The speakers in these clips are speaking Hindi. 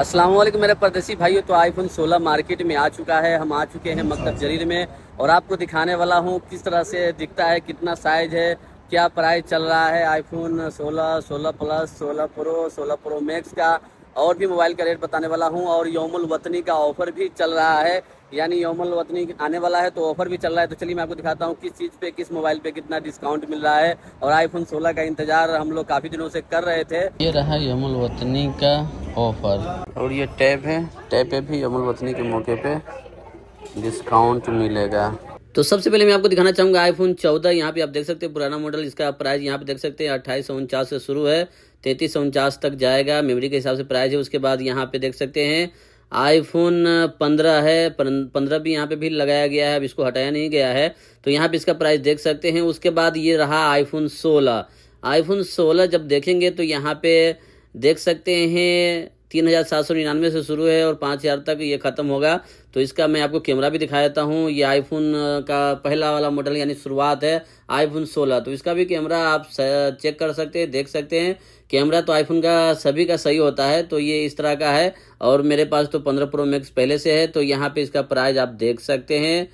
अस्सलाम वालेकुम मेरे परदेसी भाइयों तो आईफोन 16 मार्केट में आ चुका है हम आ चुके हैं मकतब जरीर में और आपको दिखाने वाला हूँ किस तरह से दिखता है कितना साइज है क्या प्राइस चल रहा है iPhone 16, 16 plus 16 pro 16 pro max का और भी मोबाइल का रेट बताने वाला हूँ और यौमुल वतनी का ऑफर भी चल रहा है यानी यौमुल वतनी आने वाला है तो ऑफर भी चल रहा है तो चलिए मैं आपको दिखाता हूँ किस चीज़ पे किस मोबाइल पे कितना डिस्काउंट मिल रहा है और आईफोन 16 का इंतजार हम लोग काफ़ी दिनों से कर रहे थे ये रहा यौमुल वतनी का ऑफर और ये टैब है टैब पे भी अमल वतनी के मौके पे डिस्काउंट मिलेगा तो सबसे पहले मैं आपको दिखाना चाहूंगा आईफोन 14 यहाँ पे आप देख सकते हैं पुराना मॉडल इसका प्राइस यहाँ पे देख सकते हैं अट्ठाईस सौ उनचास से शुरू है तैतीस सौ उनचास तक जाएगा मेमोरी के हिसाब से प्राइस है उसके बाद यहाँ पे देख सकते हैं आईफोन 15 है 15 भी यहाँ पे भी लगाया गया है अब इसको हटाया नहीं गया है तो यहाँ पे इसका प्राइस देख सकते हैं उसके बाद ये रहा आईफोन सोलह आईफोन सोलह जब देखेंगे तो यहाँ पे देख सकते हैं तीन हज़ार सात सौ निन्यानवे से शुरू है और पाँच हज़ार तक ये ख़त्म होगा तो इसका मैं आपको कैमरा भी दिखा देता हूँ ये आईफोन का पहला वाला मॉडल यानी शुरुआत है आईफोन सोलह तो इसका भी कैमरा आप चेक कर सकते हैं देख सकते हैं कैमरा तो आईफोन का सभी का सही होता है तो ये इस तरह का है और मेरे पास तो पंद्रह प्रो मैक्स पहले से है तो यहाँ पर इसका प्राइज आप देख सकते हैं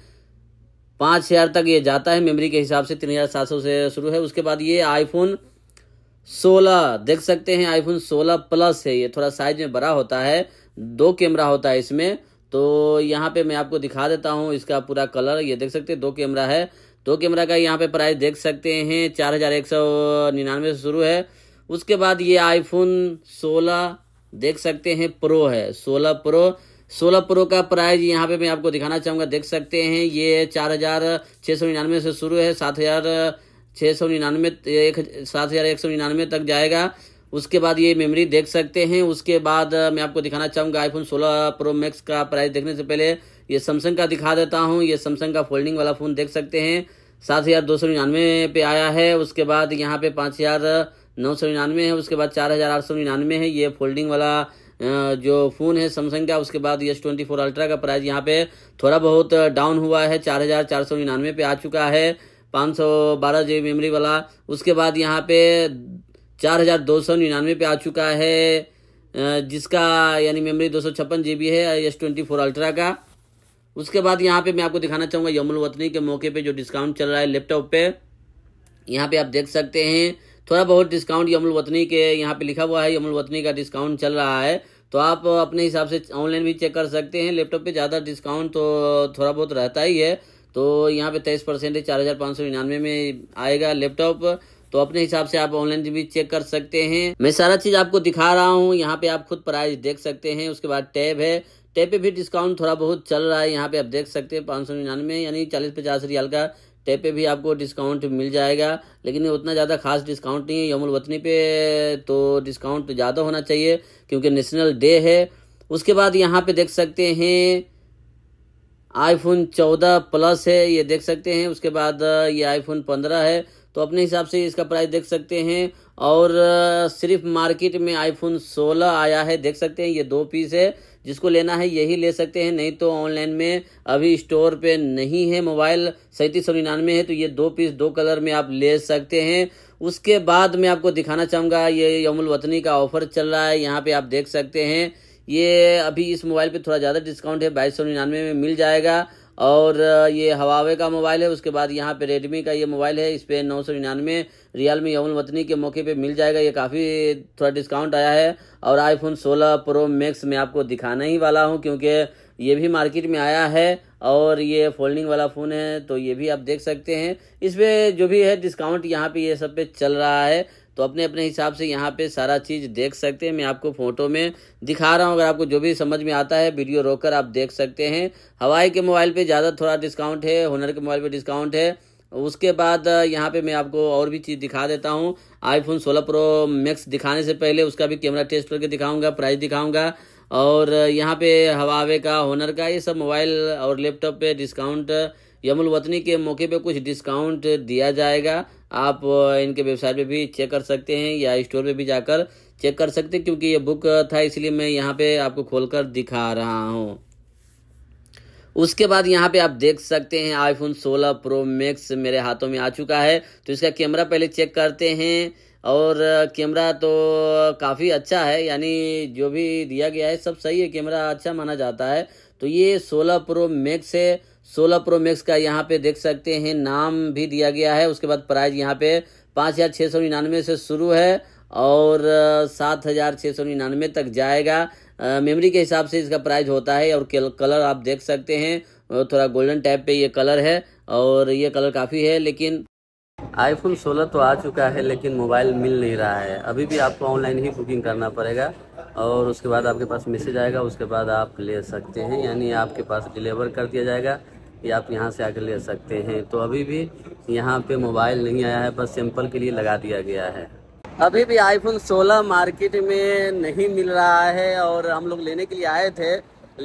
पाँच हज़ार तक ये जाता है मेमोरी के हिसाब से तीन हज़ार सात सौ से शुरू है उसके बाद ये आईफोन सोलह देख सकते हैं आईफोन सोलह प्लस है ये थोड़ा साइज में बड़ा होता है दो कैमरा होता है इसमें तो यहाँ पे मैं आपको दिखा देता हूँ इसका पूरा कलर ये देख सकते हैं दो कैमरा है दो कैमरा का यहाँ पे प्राइस देख सकते हैं चार हज़ार एक सौ निन्यानवे से शुरू है उसके बाद ये आईफोन सोलह देख सकते हैं प्रो है सोलह प्रो सोलह प्रो का प्राइस यहाँ पे मैं आपको दिखाना चाहूँगा देख सकते हैं ये चार हज़ार छः सौ निन्यानवे से शुरू है सात हज़ार छः सौ निन्यानवे एक सात हज़ार एक सौ निन्यानवे तक जाएगा उसके बाद ये मेमोरी देख सकते हैं उसके बाद मैं आपको दिखाना चाहूँगा आईफोन 16 प्रो मैक्स का प्राइस देखने से पहले ये सैमसंग का दिखा देता हूँ ये सैमसंग का फोल्डिंग वाला फ़ोन देख सकते हैं सात हज़ार दो सौ निन्यानवे पे आया है उसके बाद यहाँ पे पाँच हज़ार नौ सौ निन्यानवे है उसके बाद चार हज़ार आठ सौ निन्यानवे है ये फोल्डिंग वाला जो फ़ोन है सैमसंग का उसके बाद एस ट्वेंटी फोर अल्ट्रा का प्राइस यहाँ पे थोड़ा बहुत डाउन हुआ है चार हज़ार चार सौ निन्यानवे पे आ चुका है पाँच सौ बारह जी मेमोरी वाला उसके बाद यहाँ पे चार हज़ार दो सौ निन्यानवे पे आ चुका है जिसका यानी मेमोरी दो सौ छप्पन जी बी है एस ट्वेंटी फोर अल्ट्रा का उसके बाद यहाँ पे मैं आपको दिखाना चाहूँगा यमुल वतनी के मौके पे जो डिस्काउंट चल रहा है लैपटॉप पे यहाँ पे आप देख सकते हैं थोड़ा बहुत डिस्काउंट यमुल वतनी के यहाँ पे लिखा हुआ है यमुल वतनी का डिस्काउंट चल रहा है तो आप अपने हिसाब से ऑनलाइन भी चेक कर सकते हैं लैपटॉप पे ज़्यादा डिस्काउंट तो थोड़ा बहुत रहता ही है तो यहाँ पे तेईस परसेंट चार हज़ार पाँच सौ निन्यानवे में आएगा लैपटॉप तो अपने हिसाब से आप ऑनलाइन भी चेक कर सकते हैं मैं सारा चीज़ आपको दिखा रहा हूँ यहाँ पे आप खुद प्राइस देख सकते हैं उसके बाद टैब है टैब पे भी डिस्काउंट थोड़ा बहुत चल रहा है यहाँ पे आप देख सकते हैं पाँच सौ निन्यानवे यानी चालीस पचास रियाल का टैब पे भी आपको डिस्काउंट मिल जाएगा लेकिन उतना ज़्यादा खास डिस्काउंट नहीं है यमुल वतनी पे तो डिस्काउंट ज़्यादा होना चाहिए क्योंकि नेशनल डे है उसके बाद यहाँ पे देख सकते हैं आईफोन 14 प्लस है ये देख सकते हैं उसके बाद ये आईफोन 15 है तो अपने हिसाब से इसका प्राइस देख सकते हैं और सिर्फ मार्केट में आईफोन 16 आया है देख सकते हैं ये दो पीस है जिसको लेना है यही ले सकते हैं नहीं तो ऑनलाइन में अभी स्टोर पे नहीं है मोबाइल सैंतीस सौ निन्यानवे है तो ये दो पीस दो कलर में आप ले सकते हैं उसके बाद मैं आपको दिखाना चाहूँगा ये यमुल वतनी का ऑफर चल रहा है यहाँ पे आप देख सकते हैं ये अभी इस मोबाइल पे थोड़ा ज़्यादा डिस्काउंट है बाईस सौ निन्यानवे में मिल जाएगा और ये हवावे का मोबाइल है उसके बाद यहाँ पे रेडमी का ये मोबाइल है इस पर नौ सौ निन्यानवे रियल मी यौन वतनी के मौके पे मिल जाएगा ये काफ़ी थोड़ा डिस्काउंट आया है और आईफोन 16 प्रो मैक्स मैं आपको दिखाना ही वाला हूँ क्योंकि ये भी मार्केट में आया है और ये फोल्डिंग वाला फ़ोन है तो ये भी आप देख सकते हैं इस पर जो भी है डिस्काउंट यहाँ पे ये सब पे चल रहा है तो अपने अपने हिसाब से यहाँ पे सारा चीज़ देख सकते हैं मैं आपको फ़ोटो में दिखा रहा हूँ अगर आपको जो भी समझ में आता है वीडियो रोक आप देख सकते हैं हवाई के मोबाइल पर ज़्यादा थोड़ा डिस्काउंट है हुनर के मोबाइल पर डिस्काउंट है उसके बाद यहाँ पे मैं आपको और भी चीज़ दिखा देता हूँ आईफोन सोलह प्रो मैक्स दिखाने से पहले उसका भी कैमरा टेस्ट करके दिखाऊंगा प्राइस दिखाऊंगा और यहाँ पे हवावे का होनर का ये सब मोबाइल और लैपटॉप पे डिस्काउंट यमुल वतनी के मौके पे कुछ डिस्काउंट दिया जाएगा आप इनके वेबसाइट पे भी चेक कर सकते हैं या स्टोर पे भी जाकर चेक कर सकते हैं क्योंकि ये बुक था इसलिए मैं यहाँ पे आपको खोलकर दिखा रहा हूँ उसके बाद यहाँ पे आप देख सकते हैं आईफोन 16 प्रो मैक्स मेरे हाथों में आ चुका है तो इसका कैमरा पहले चेक करते हैं और कैमरा तो काफ़ी अच्छा है यानी जो भी दिया गया है सब सही है कैमरा अच्छा माना जाता है तो ये 16 प्रो मैक्स है 16 प्रो मैक्स का यहाँ पे देख सकते हैं नाम भी दिया गया है उसके बाद प्राइस यहाँ पे पाँच हज़ार छः सौ निन्यानवे से शुरू है और सात हज़ार छः सौ निन्यानवे तक जाएगा मेमोरी के हिसाब से इसका प्राइस होता है और कलर आप देख सकते हैं थोड़ा गोल्डन टाइप पे ये कलर है और ये कलर काफ़ी है लेकिन आईफोन 16 तो आ चुका है लेकिन मोबाइल मिल नहीं रहा है अभी भी आपको ऑनलाइन ही बुकिंग करना पड़ेगा और उसके बाद आपके पास मैसेज आएगा उसके बाद आप ले सकते हैं यानी आपके पास डिलीवर कर दिया जाएगा या आप यहाँ से आकर ले सकते हैं तो अभी भी यहाँ पे मोबाइल नहीं आया है बस सैंपल के लिए लगा दिया गया है अभी भी आईफोन 16 मार्केट में नहीं मिल रहा है और हम लोग लेने के लिए आए थे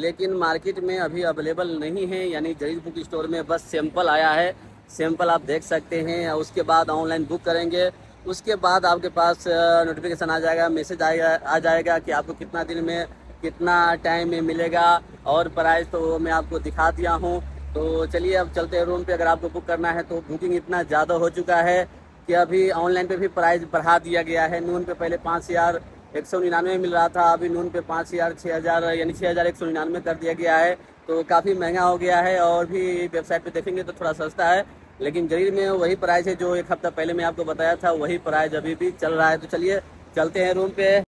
लेकिन मार्केट में अभी अवेलेबल नहीं है यानी गरीब बुक स्टोर में बस सैंपल आया है सैंपल आप देख सकते हैं उसके बाद ऑनलाइन बुक करेंगे उसके बाद आपके पास नोटिफिकेशन आ जाएगा मैसेज आएगा आ जाएगा कि आपको कितना दिन में कितना टाइम में मिलेगा और प्राइस तो मैं आपको दिखा दिया हूँ तो चलिए अब चलते हैं रूम पे अगर आपको बुक करना है तो बुकिंग इतना ज़्यादा हो चुका है कि अभी ऑनलाइन पे भी प्राइस बढ़ा दिया गया है नून पे पहले पाँच हज़ार एक सौ निन्यानवे मिल रहा था अभी नून पे पाँच हज़ार छः हज़ार यानी छः हज़ार एक सौ निन्यानवे कर दिया गया है तो काफ़ी महंगा हो गया है और भी वेबसाइट पे देखेंगे तो थोड़ा सस्ता है लेकिन जरीर में वही प्राइस है जो एक हफ्ता पहले मैं आपको बताया था वही प्राइस अभी भी चल रहा है तो चलिए चलते हैं रूम पे